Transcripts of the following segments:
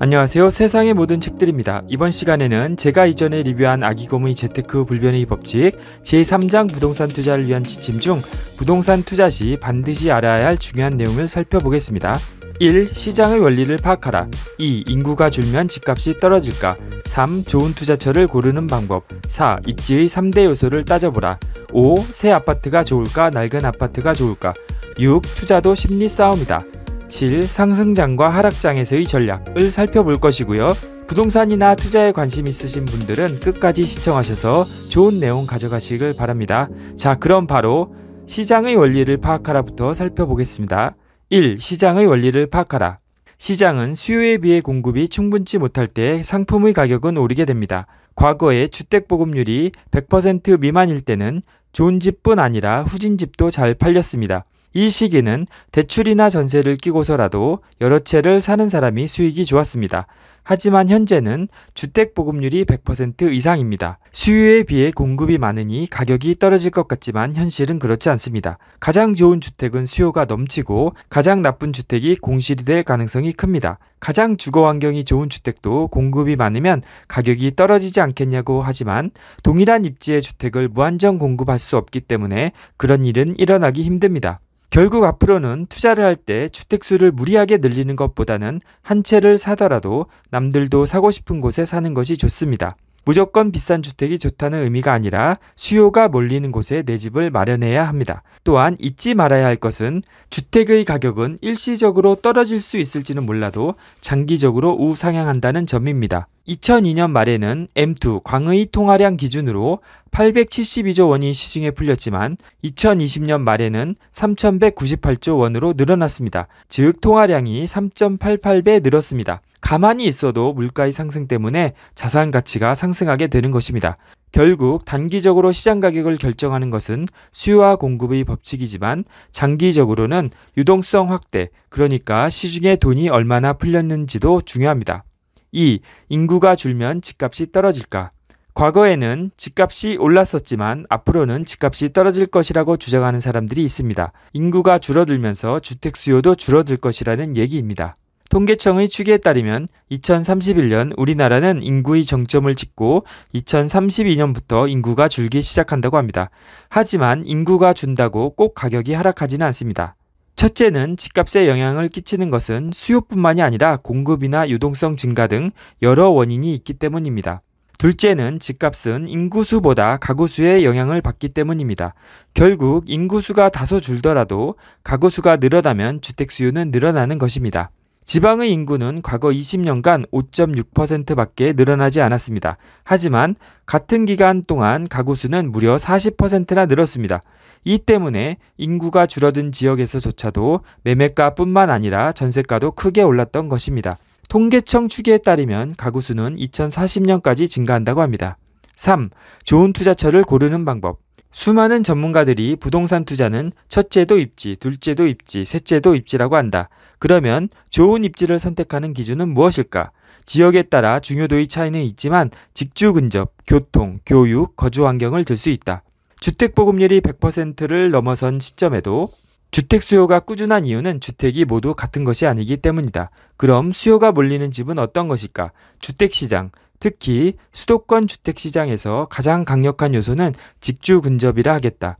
안녕하세요 세상의 모든 책들입니다. 이번 시간에는 제가 이전에 리뷰한 아기곰의 재테크 불변의 법칙 제3장 부동산 투자를 위한 지침 중 부동산 투자 시 반드시 알아야 할 중요한 내용을 살펴보겠습니다. 1. 시장의 원리를 파악하라 2. 인구가 줄면 집값이 떨어질까 3. 좋은 투자처를 고르는 방법 4. 입지의 3대 요소를 따져보라 5. 새 아파트가 좋을까 낡은 아파트가 좋을까 6. 투자도 심리 싸움이다 7. 상승장과 하락장에서의 전략을 살펴볼 것이고요. 부동산이나 투자에 관심 있으신 분들은 끝까지 시청하셔서 좋은 내용 가져가시길 바랍니다. 자, 그럼 바로 시장의 원리를 파악하라부터 살펴보겠습니다. 1. 시장의 원리를 파악하라. 시장은 수요에 비해 공급이 충분치 못할 때 상품의 가격은 오르게 됩니다. 과거에 주택보급률이 100% 미만일 때는 좋은 집뿐 아니라 후진 집도 잘 팔렸습니다. 이 시기는 대출이나 전세를 끼고서라도 여러 채를 사는 사람이 수익이 좋았습니다. 하지만 현재는 주택 보급률이 100% 이상입니다. 수요에 비해 공급이 많으니 가격이 떨어질 것 같지만 현실은 그렇지 않습니다. 가장 좋은 주택은 수요가 넘치고 가장 나쁜 주택이 공실이 될 가능성이 큽니다. 가장 주거 환경이 좋은 주택도 공급이 많으면 가격이 떨어지지 않겠냐고 하지만 동일한 입지의 주택을 무한정 공급할 수 없기 때문에 그런 일은 일어나기 힘듭니다. 결국 앞으로는 투자를 할 때 주택수를 무리하게 늘리는 것보다는 한 채를 사더라도 남들도 사고 싶은 곳에 사는 것이 좋습니다. 무조건 비싼 주택이 좋다는 의미가 아니라 수요가 몰리는 곳에 내 집을 마련해야 합니다. 또한 잊지 말아야 할 것은 주택의 가격은 일시적으로 떨어질 수 있을지는 몰라도 장기적으로 우상향한다는 점입니다. 2002년 말에는 M2 광의 통화량 기준으로 872조 원이 시중에 풀렸지만 2020년 말에는 3,198조 원으로 늘어났습니다. 즉 통화량이 3.88배 늘었습니다. 가만히 있어도 물가의 상승 때문에 자산 가치가 상승하게 되는 것입니다. 결국 단기적으로 시장 가격을 결정하는 것은 수요와 공급의 법칙이지만 장기적으로는 유동성 확대, 그러니까 시중에 돈이 얼마나 풀렸는지도 중요합니다. 2. 인구가 줄면 집값이 떨어질까? 과거에는 집값이 올랐었지만 앞으로는 집값이 떨어질 것이라고 주장하는 사람들이 있습니다. 인구가 줄어들면서 주택 수요도 줄어들 것이라는 얘기입니다. 통계청의 추계에 따르면 2031년 우리나라는 인구의 정점을 찍고 2032년부터 인구가 줄기 시작한다고 합니다. 하지만 인구가 준다고 꼭 가격이 하락하지는 않습니다. 첫째는 집값에 영향을 끼치는 것은 수요뿐만이 아니라 공급이나 유동성 증가 등 여러 원인이 있기 때문입니다. 둘째는 집값은 인구수보다 가구수에 영향을 받기 때문입니다. 결국 인구수가 다소 줄더라도 가구수가 늘어나면 주택 수요는 늘어나는 것입니다. 지방의 인구는 과거 20년간 5.6%밖에 늘어나지 않았습니다. 하지만 같은 기간 동안 가구 수는 무려 40%나 늘었습니다. 이 때문에 인구가 줄어든 지역에서조차도 매매가뿐만 아니라 전세가도 크게 올랐던 것입니다. 통계청 추계에 따르면 가구 수는 2040년까지 증가한다고 합니다. 3. 좋은 투자처를 고르는 방법. 수많은 전문가들이 부동산 투자는 첫째도 입지, 둘째도 입지, 셋째도 입지라고 한다. 그러면 좋은 입지를 선택하는 기준은 무엇일까? 지역에 따라 중요도의 차이는 있지만 직주 근접, 교통, 교육, 거주 환경을 들 수 있다. 주택 보급률이 100%를 넘어선 시점에도 주택 수요가 꾸준한 이유는 주택이 모두 같은 것이 아니기 때문이다. 그럼 수요가 몰리는 집은 어떤 것일까? 주택 시장, 특히 수도권 주택 시장에서 가장 강력한 요소는 직주 근접이라 하겠다.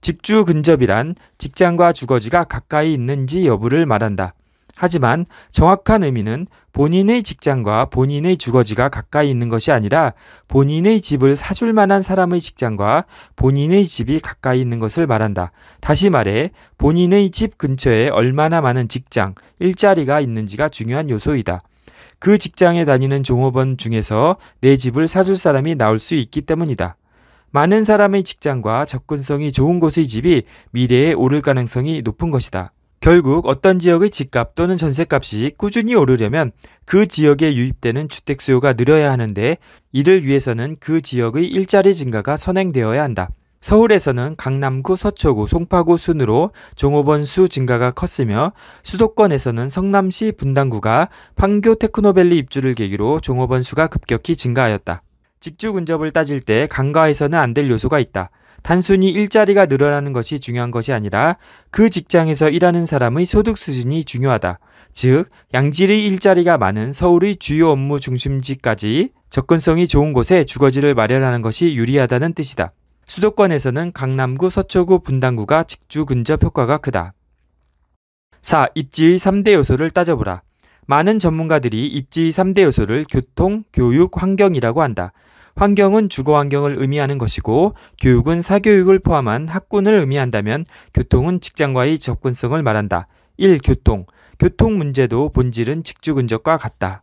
직주 근접이란 직장과 주거지가 가까이 있는지 여부를 말한다. 하지만 정확한 의미는 본인의 직장과 본인의 주거지가 가까이 있는 것이 아니라 본인의 집을 사줄 만한 사람의 직장과 본인의 집이 가까이 있는 것을 말한다. 다시 말해 본인의 집 근처에 얼마나 많은 직장, 일자리가 있는지가 중요한 요소이다. 그 직장에 다니는 종업원 중에서 내 집을 사줄 사람이 나올 수 있기 때문이다. 많은 사람의 직장과 접근성이 좋은 곳의 집이 미래에 오를 가능성이 높은 것이다. 결국 어떤 지역의 집값 또는 전셋값이 꾸준히 오르려면 그 지역에 유입되는 주택 수요가 늘어야 하는데 이를 위해서는 그 지역의 일자리 증가가 선행되어야 한다. 서울에서는 강남구, 서초구, 송파구 순으로 종업원 수 증가가 컸으며 수도권에서는 성남시 분당구가 판교 테크노밸리 입주를 계기로 종업원 수가 급격히 증가하였다. 직주 근접을 따질 때 간과해서는 안 될 요소가 있다. 단순히 일자리가 늘어나는 것이 중요한 것이 아니라 그 직장에서 일하는 사람의 소득 수준이 중요하다. 즉, 양질의 일자리가 많은 서울의 주요 업무 중심지까지 접근성이 좋은 곳에 주거지를 마련하는 것이 유리하다는 뜻이다. 수도권에서는 강남구, 서초구, 분당구가 직주 근접 효과가 크다. 4. 입지의 3대 요소를 따져보라. 많은 전문가들이 입지의 3대 요소를 교통, 교육, 환경이라고 한다. 환경은 주거 환경을 의미하는 것이고 교육은 사교육을 포함한 학군을 의미한다면 교통은 직장과의 접근성을 말한다. 1. 교통. 교통 문제도 본질은 직주 근접과 같다.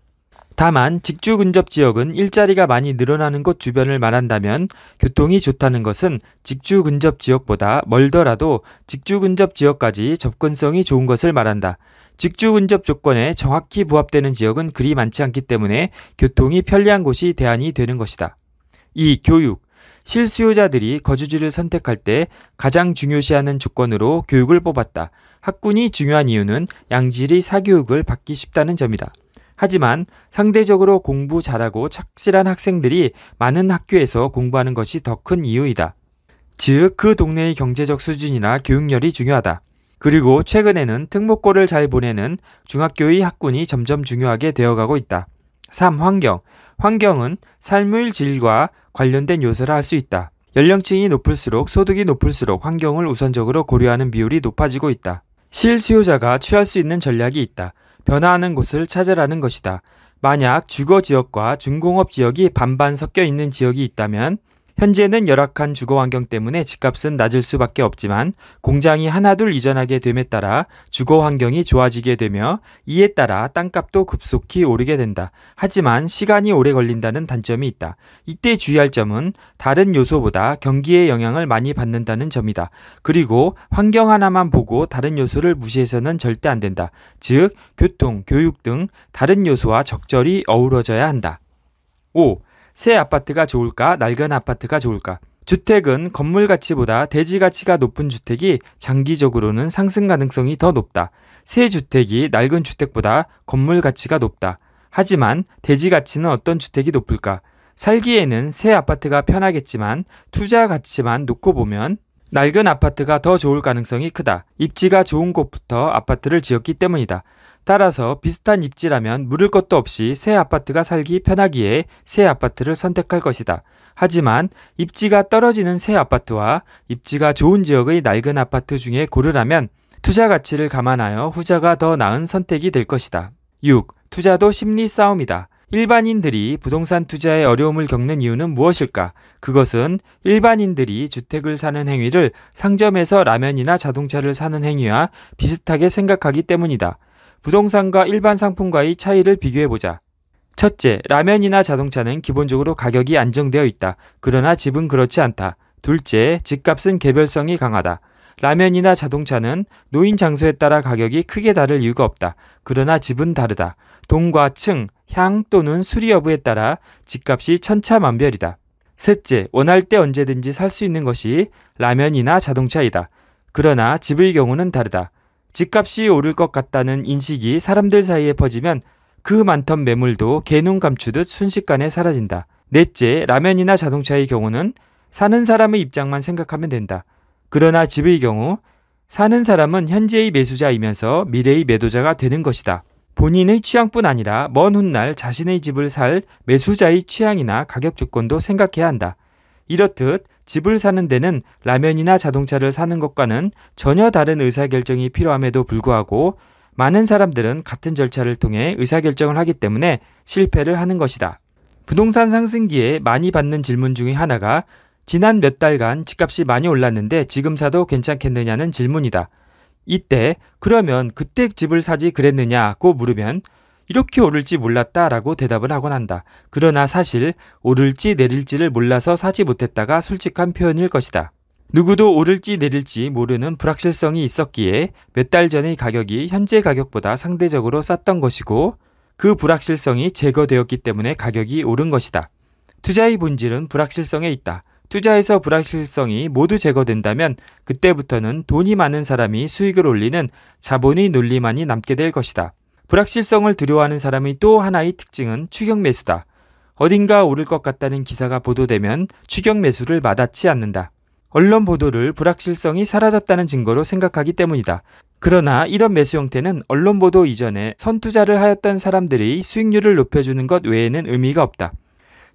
다만 직주 근접 지역은 일자리가 많이 늘어나는 곳 주변을 말한다면 교통이 좋다는 것은 직주 근접 지역보다 멀더라도 직주 근접 지역까지 접근성이 좋은 것을 말한다. 직주 근접 조건에 정확히 부합되는 지역은 그리 많지 않기 때문에 교통이 편리한 곳이 대안이 되는 것이다. 이 교육. 실수요자들이 거주지를 선택할 때 가장 중요시하는 조건으로 교육을 뽑았다. 학군이 중요한 이유는 양질의 사교육을 받기 쉽다는 점이다. 하지만 상대적으로 공부 잘하고 착실한 학생들이 많은 학교에서 공부하는 것이 더 큰 이유이다. 즉, 그 동네의 경제적 수준이나 교육열이 중요하다. 그리고 최근에는 특목고를 잘 보내는 중학교의 학군이 점점 중요하게 되어가고 있다. 3. 환경. 환경은 삶의 질과 관련된 요소라 할 수 있다. 연령층이 높을수록 소득이 높을수록 환경을 우선적으로 고려하는 비율이 높아지고 있다. 실수요자가 취할 수 있는 전략이 있다. 변화하는 곳을 찾으라는 것이다. 만약 주거 지역과 중공업 지역이 반반 섞여 있는 지역이 있다면 현재는 열악한 주거 환경 때문에 집값은 낮을 수밖에 없지만 공장이 하나둘 이전하게 됨에 따라 주거 환경이 좋아지게 되며 이에 따라 땅값도 급속히 오르게 된다. 하지만 시간이 오래 걸린다는 단점이 있다. 이때 주의할 점은 다른 요소보다 경기의 영향을 많이 받는다는 점이다. 그리고 환경 하나만 보고 다른 요소를 무시해서는 절대 안 된다. 즉 교통, 교육 등 다른 요소와 적절히 어우러져야 한다. 5. 새 아파트가 좋을까, 낡은 아파트가 좋을까? 주택은 건물 가치보다 대지 가치가 높은 주택이 장기적으로는 상승 가능성이 더 높다. 새 주택이 낡은 주택보다 건물 가치가 높다. 하지만 대지 가치는 어떤 주택이 높을까? 살기에는 새 아파트가 편하겠지만 투자 가치만 놓고 보면 낡은 아파트가 더 좋을 가능성이 크다. 입지가 좋은 곳부터 아파트를 지었기 때문이다. 따라서 비슷한 입지라면 물을 것도 없이 새 아파트가 살기 편하기에 새 아파트를 선택할 것이다. 하지만 입지가 떨어지는 새 아파트와 입지가 좋은 지역의 낡은 아파트 중에 고르라면 투자 가치를 감안하여 후자가 더 나은 선택이 될 것이다. 6. 투자도 심리 싸움이다. 일반인들이 부동산 투자에 어려움을 겪는 이유는 무엇일까? 그것은 일반인들이 주택을 사는 행위를 상점에서 라면이나 자동차를 사는 행위와 비슷하게 생각하기 때문이다. 부동산과 일반 상품과의 차이를 비교해보자. 첫째, 라면이나 자동차는 기본적으로 가격이 안정되어 있다. 그러나 집은 그렇지 않다. 둘째, 집값은 개별성이 강하다. 라면이나 자동차는 노인 장소에 따라 가격이 크게 다를 이유가 없다. 그러나 집은 다르다. 동과 층, 향 또는 수리 여부에 따라 집값이 천차만별이다. 셋째, 원할 때 언제든지 살 수 있는 것이 라면이나 자동차이다. 그러나 집의 경우는 다르다. 집값이 오를 것 같다는 인식이 사람들 사이에 퍼지면 그 많던 매물도 개눈 감추듯 순식간에 사라진다. 넷째, 라면이나 자동차의 경우는 사는 사람의 입장만 생각하면 된다. 그러나 집의 경우 사는 사람은 현재의 매수자이면서 미래의 매도자가 되는 것이다. 본인의 취향뿐 아니라 먼 훗날 자신의 집을 살 매수자의 취향이나 가격 조건도 생각해야 한다. 이렇듯 집을 사는 데는 라면이나 자동차를 사는 것과는 전혀 다른 의사결정이 필요함에도 불구하고 많은 사람들은 같은 절차를 통해 의사결정을 하기 때문에 실패를 하는 것이다. 부동산 상승기에 많이 받는 질문 중의 하나가 지난 몇 달간 집값이 많이 올랐는데 지금 사도 괜찮겠느냐는 질문이다. 이때 그러면 그때 집을 사지 그랬느냐고 물으면 이렇게 오를지 몰랐다라고 대답을 하곤 한다. 그러나 사실 오를지 내릴지를 몰라서 사지 못했다가 솔직한 표현일 것이다. 누구도 오를지 내릴지 모르는 불확실성이 있었기에 몇 달 전의 가격이 현재 가격보다 상대적으로 쌌던 것이고 그 불확실성이 제거되었기 때문에 가격이 오른 것이다. 투자의 본질은 불확실성에 있다. 투자에서 불확실성이 모두 제거된다면 그때부터는 돈이 많은 사람이 수익을 올리는 자본의 논리만이 남게 될 것이다. 불확실성을 두려워하는 사람의 또 하나의 특징은 추격 매수다. 어딘가 오를 것 같다는 기사가 보도되면 추격 매수를 마다치 않는다. 언론 보도를 불확실성이 사라졌다는 증거로 생각하기 때문이다. 그러나 이런 매수 형태는 언론 보도 이전에 선투자를 하였던 사람들이 수익률을 높여주는 것 외에는 의미가 없다.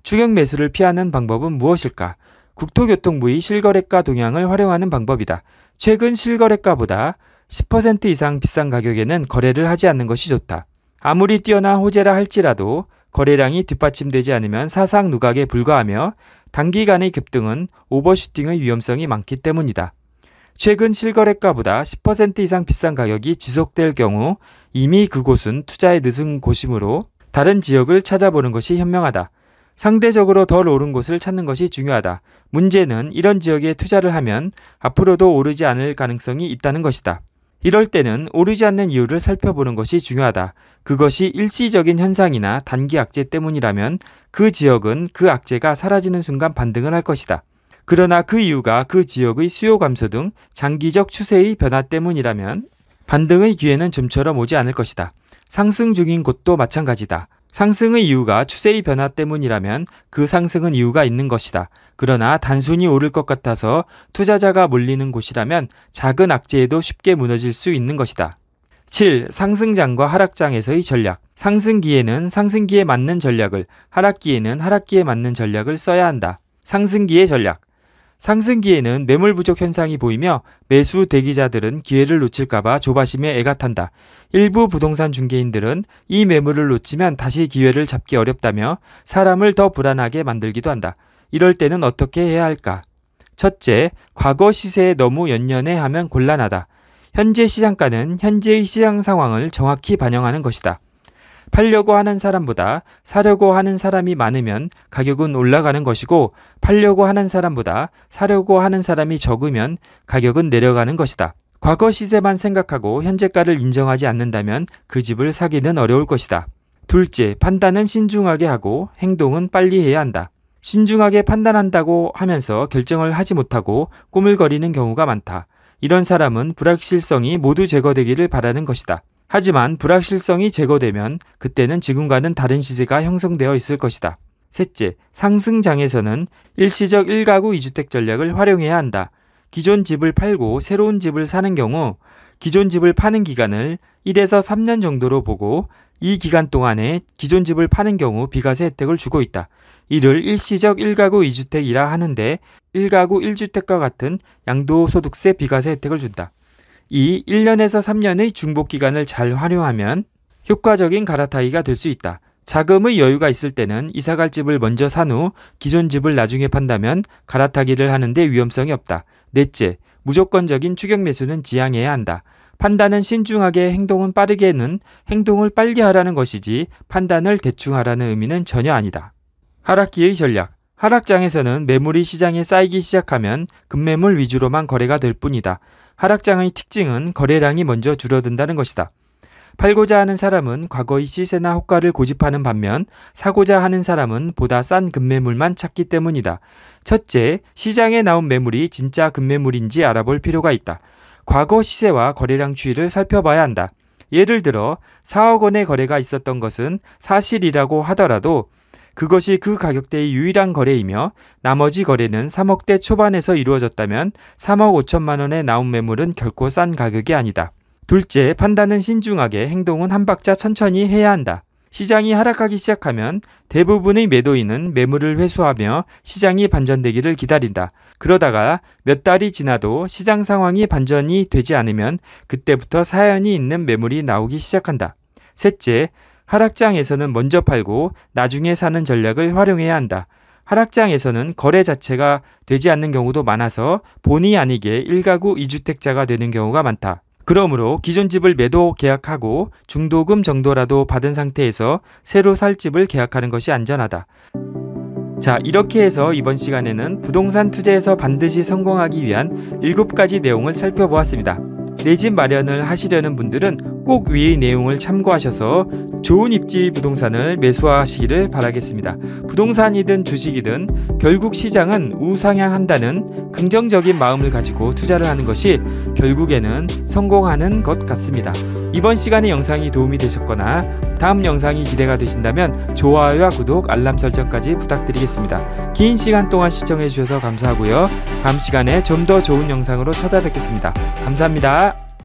추격 매수를 피하는 방법은 무엇일까? 국토교통부의 실거래가 동향을 활용하는 방법이다. 최근 실거래가보다 10% 이상 비싼 가격에는 거래를 하지 않는 것이 좋다. 아무리 뛰어난 호재라 할지라도 거래량이 뒷받침되지 않으면 사상 누각에 불과하며 단기간의 급등은 오버슈팅의 위험성이 많기 때문이다. 최근 실거래가보다 10% 이상 비싼 가격이 지속될 경우 이미 그곳은 투자에 늦은 곳이므로 다른 지역을 찾아보는 것이 현명하다. 상대적으로 덜 오른 곳을 찾는 것이 중요하다. 문제는 이런 지역에 투자를 하면 앞으로도 오르지 않을 가능성이 있다는 것이다. 이럴 때는 오르지 않는 이유를 살펴보는 것이 중요하다. 그것이 일시적인 현상이나 단기 악재 때문이라면 그 지역은 그 악재가 사라지는 순간 반등을 할 것이다. 그러나 그 이유가 그 지역의 수요 감소 등 장기적 추세의 변화 때문이라면 반등의 기회는 좀처럼 오지 않을 것이다. 상승 중인 곳도 마찬가지다. 상승의 이유가 추세의 변화 때문이라면 그 상승은 이유가 있는 것이다. 그러나 단순히 오를 것 같아서 투자자가 몰리는 곳이라면 작은 악재에도 쉽게 무너질 수 있는 것이다. 7. 상승장과 하락장에서의 전략. 상승기에는 상승기에 맞는 전략을, 하락기에는 하락기에 맞는 전략을 써야 한다. 상승기의 전략. 상승기에는 매물 부족 현상이 보이며 매수 대기자들은 기회를 놓칠까봐 조바심에 애가 탄다. 일부 부동산 중개인들은 이 매물을 놓치면 다시 기회를 잡기 어렵다며 사람을 더 불안하게 만들기도 한다. 이럴 때는 어떻게 해야 할까? 첫째, 과거 시세에 너무 연연해 하면 곤란하다. 현재 시장가는 현재의 시장 상황을 정확히 반영하는 것이다. 팔려고 하는 사람보다 사려고 하는 사람이 많으면 가격은 올라가는 것이고 팔려고 하는 사람보다 사려고 하는 사람이 적으면 가격은 내려가는 것이다. 과거 시세만 생각하고 현재가를 인정하지 않는다면 그 집을 사기는 어려울 것이다. 둘째, 판단은 신중하게 하고 행동은 빨리 해야 한다. 신중하게 판단한다고 하면서 결정을 하지 못하고 꾸물거리는 경우가 많다. 이런 사람은 불확실성이 모두 제거되기를 바라는 것이다. 하지만 불확실성이 제거되면 그때는 지금과는 다른 시세가 형성되어 있을 것이다. 셋째, 상승장에서는 일시적 1가구 2주택 전략을 활용해야 한다. 기존 집을 팔고 새로운 집을 사는 경우 기존 집을 파는 기간을 1에서 3년 정도로 보고 이 기간 동안에 기존 집을 파는 경우 비과세 혜택을 주고 있다. 이를 일시적 1가구 2주택이라 하는데 1가구 1주택과 같은 양도소득세 비과세 혜택을 준다. 이 1년에서 3년의 중복 기간을 잘 활용하면 효과적인 갈아타기가 될 수 있다. 자금의 여유가 있을 때는 이사갈 집을 먼저 산 후 기존 집을 나중에 판다면 갈아타기를 하는데 위험성이 없다. 넷째, 무조건적인 추격 매수는 지양해야 한다. 판단은 신중하게 행동은 빠르게는 행동을 빨리 하라는 것이지 판단을 대충 하라는 의미는 전혀 아니다. 하락기의 전략. 하락장에서는 매물이 시장에 쌓이기 시작하면 급매물 위주로만 거래가 될 뿐이다. 하락장의 특징은 거래량이 먼저 줄어든다는 것이다. 팔고자 하는 사람은 과거의 시세나 호가를 고집하는 반면 사고자 하는 사람은 보다 싼 급매물만 찾기 때문이다. 첫째, 시장에 나온 매물이 진짜 급매물인지 알아볼 필요가 있다. 과거 시세와 거래량 추이를 살펴봐야 한다. 예를 들어 4억 원의 거래가 있었던 것은 사실이라고 하더라도 그것이 그 가격대의 유일한 거래이며 나머지 거래는 3억대 초반에서 이루어졌다면 3억 5천만 원에 나온 매물은 결코 싼 가격이 아니다. 둘째, 판단은 신중하게 행동은 한 박자 천천히 해야 한다. 시장이 하락하기 시작하면 대부분의 매도인은 매물을 회수하며 시장이 반전되기를 기다린다. 그러다가 몇 달이 지나도 시장 상황이 반전이 되지 않으면 그때부터 사연이 있는 매물이 나오기 시작한다. 셋째, 하락장에서는 먼저 팔고 나중에 사는 전략을 활용해야 한다. 하락장에서는 거래 자체가 되지 않는 경우도 많아서 본의 아니게 1가구2주택자가 되는 경우가 많다. 그러므로 기존 집을 매도 계약하고 중도금 정도라도 받은 상태에서 새로 살 집을 계약하는 것이 안전하다. 자, 이렇게 해서 이번 시간에는 부동산 투자에서 반드시 성공하기 위한 7가지 내용을 살펴보았습니다. 내집 마련을 하시려는 분들은 꼭 위의 내용을 참고하셔서 좋은 입지 부동산을 매수하시기를 바라겠습니다. 부동산이든 주식이든 결국 시장은 우상향한다는 긍정적인 마음을 가지고 투자를 하는 것이 결국에는 성공하는 것 같습니다. 이번 시간의 영상이 도움이 되셨거나 다음 영상이 기대가 되신다면 좋아요와 구독, 알람 설정까지 부탁드리겠습니다. 긴 시간 동안 시청해주셔서 감사하고요. 다음 시간에 좀 더 좋은 영상으로 찾아뵙겠습니다. 감사합니다.